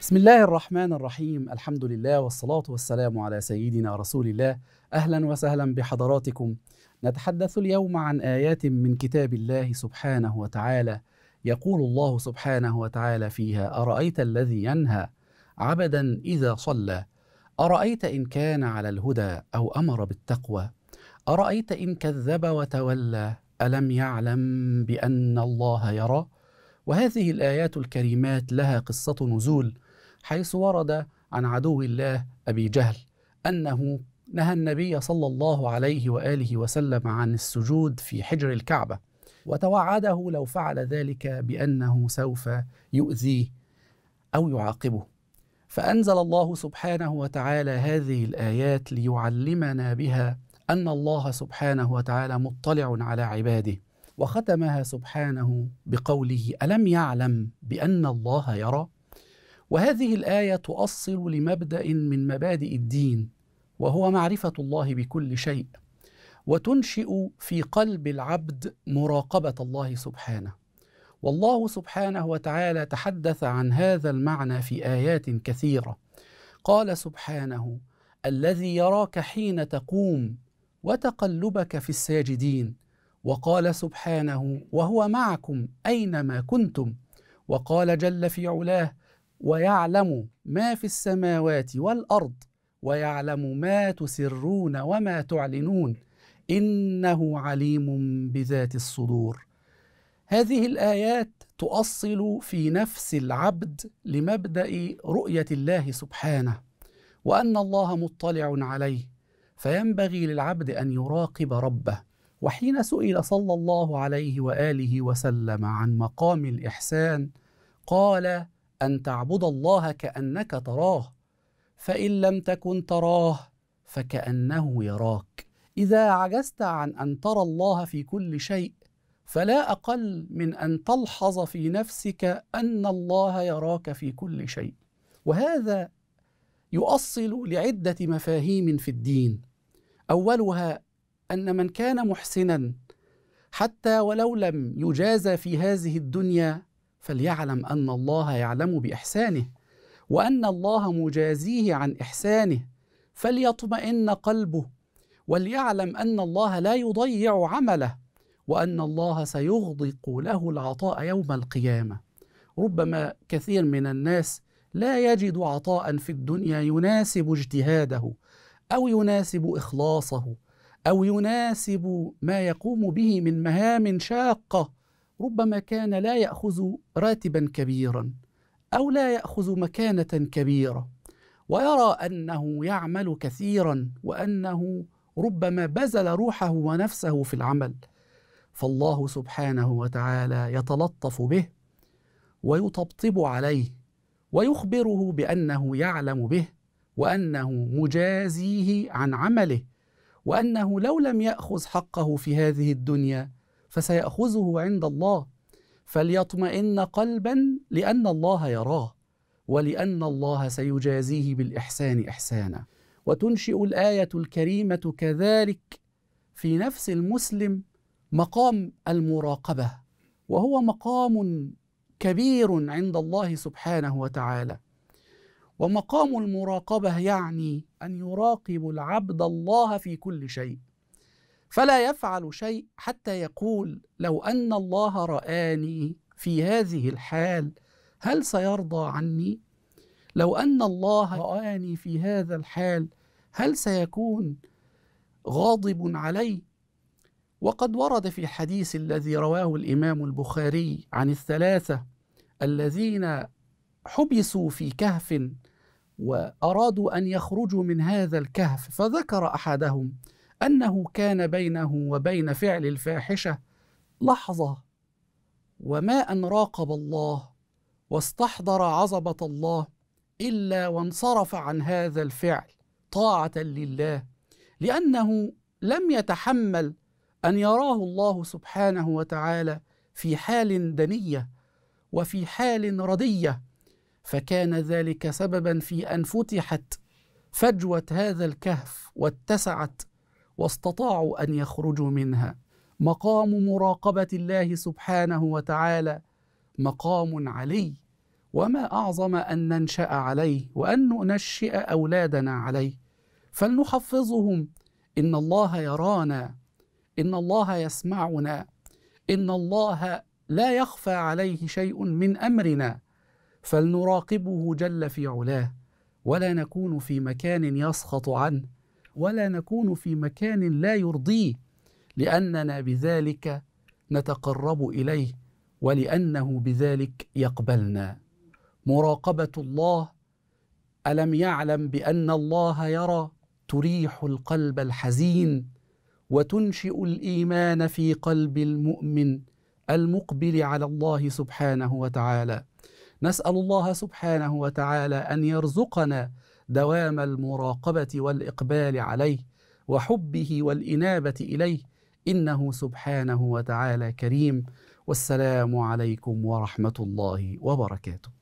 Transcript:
بسم الله الرحمن الرحيم الحمد لله والصلاة والسلام على سيدنا رسول الله أهلا وسهلا بحضراتكم نتحدث اليوم عن آيات من كتاب الله سبحانه وتعالى يقول الله سبحانه وتعالى فيها أرأيت الذي ينهى عبدا إذا صلى أرأيت إن كان على الهدى أو أمر بالتقوى أرأيت إن كذب وتولى ألم يعلم بأن الله يرى وهذه الآيات الكريمات لها قصة نزول حيث ورد عن عدو الله أبي جهل أنه نهى النبي صلى الله عليه وآله وسلم عن السجود في حجر الكعبة وتوعده لو فعل ذلك بأنه سوف يؤذيه أو يعاقبه فأنزل الله سبحانه وتعالى هذه الآيات ليعلمنا بها أن الله سبحانه وتعالى مطلع على عباده وختمها سبحانه بقوله ألم يعلم بأن الله يرى وهذه الايه تؤصل لمبدا من مبادئ الدين وهو معرفه الله بكل شيء وتنشئ في قلب العبد مراقبه الله سبحانه والله سبحانه وتعالى تحدث عن هذا المعنى في ايات كثيره قال سبحانه الذي يراك حين تقوم وتقلبك في الساجدين وقال سبحانه وهو معكم اينما كنتم وقال جل في علاه ويعلم ما في السماوات والارض ويعلم ما تسرون وما تعلنون انه عليم بذات الصدور هذه الايات تؤصل في نفس العبد لمبدا رؤيه الله سبحانه وان الله مطلع عليه فينبغي للعبد ان يراقب ربه وحين سئل صلى الله عليه واله وسلم عن مقام الاحسان قال ان تعبد الله كانك تراه فان لم تكن تراه فكانه يراك اذا عجزت عن ان ترى الله في كل شيء فلا اقل من ان تلحظ في نفسك ان الله يراك في كل شيء وهذا يؤصل لعده مفاهيم في الدين اولها ان من كان محسنا حتى ولو لم يجازى في هذه الدنيا فليعلم ان الله يعلم باحسانه وان الله مجازيه عن احسانه فليطمئن قلبه وليعلم ان الله لا يضيع عمله وان الله سيغدق له العطاء يوم القيامه ربما كثير من الناس لا يجد عطاء في الدنيا يناسب اجتهاده او يناسب اخلاصه او يناسب ما يقوم به من مهام شاقه ربما كان لا ياخذ راتبا كبيرا او لا ياخذ مكانه كبيره ويرى انه يعمل كثيرا وانه ربما بذل روحه ونفسه في العمل فالله سبحانه وتعالى يتلطف به ويطبطب عليه ويخبره بانه يعلم به وانه مجازيه عن عمله وانه لو لم ياخذ حقه في هذه الدنيا فسيأخذه عند الله فليطمئن قلبا لأن الله يراه ولأن الله سيجازيه بالإحسان إحسانا وتنشئ الآية الكريمة كذلك في نفس المسلم مقام المراقبة وهو مقام كبير عند الله سبحانه وتعالى ومقام المراقبه يعني ان يراقب العبد الله في كل شيء فلا يفعل شيء حتى يقول لو ان الله راني في هذه الحال هل سيرضى عني لو ان الله راني في هذا الحال هل سيكون غاضب علي وقد ورد في الحديث الذي رواه الامام البخاري عن الثلاثه الذين حبسوا في كهف وارادوا ان يخرجوا من هذا الكهف فذكر احدهم أنه كان بينه وبين فعل الفاحشة لحظة وما أن راقب الله واستحضر عظمة الله إلا وانصرف عن هذا الفعل طاعة لله لأنه لم يتحمل أن يراه الله سبحانه وتعالى في حال دنية وفي حال ردية فكان ذلك سببا في أن فتحت فجوة هذا الكهف واتسعت واستطاعوا ان يخرجوا منها مقام مراقبه الله سبحانه وتعالى مقام علي وما اعظم ان ننشا عليه وان ننشئ اولادنا عليه فلنحفظهم ان الله يرانا ان الله يسمعنا ان الله لا يخفى عليه شيء من امرنا فلنراقبه جل في علاه ولا نكون في مكان يسخط عنه ولا نكون في مكان لا يرضيه لاننا بذلك نتقرب اليه ولانه بذلك يقبلنا مراقبه الله الم يعلم بان الله يرى تريح القلب الحزين وتنشئ الايمان في قلب المؤمن المقبل على الله سبحانه وتعالى نسال الله سبحانه وتعالى ان يرزقنا دوام المراقبه والاقبال عليه وحبه والانابه اليه انه سبحانه وتعالى كريم والسلام عليكم ورحمه الله وبركاته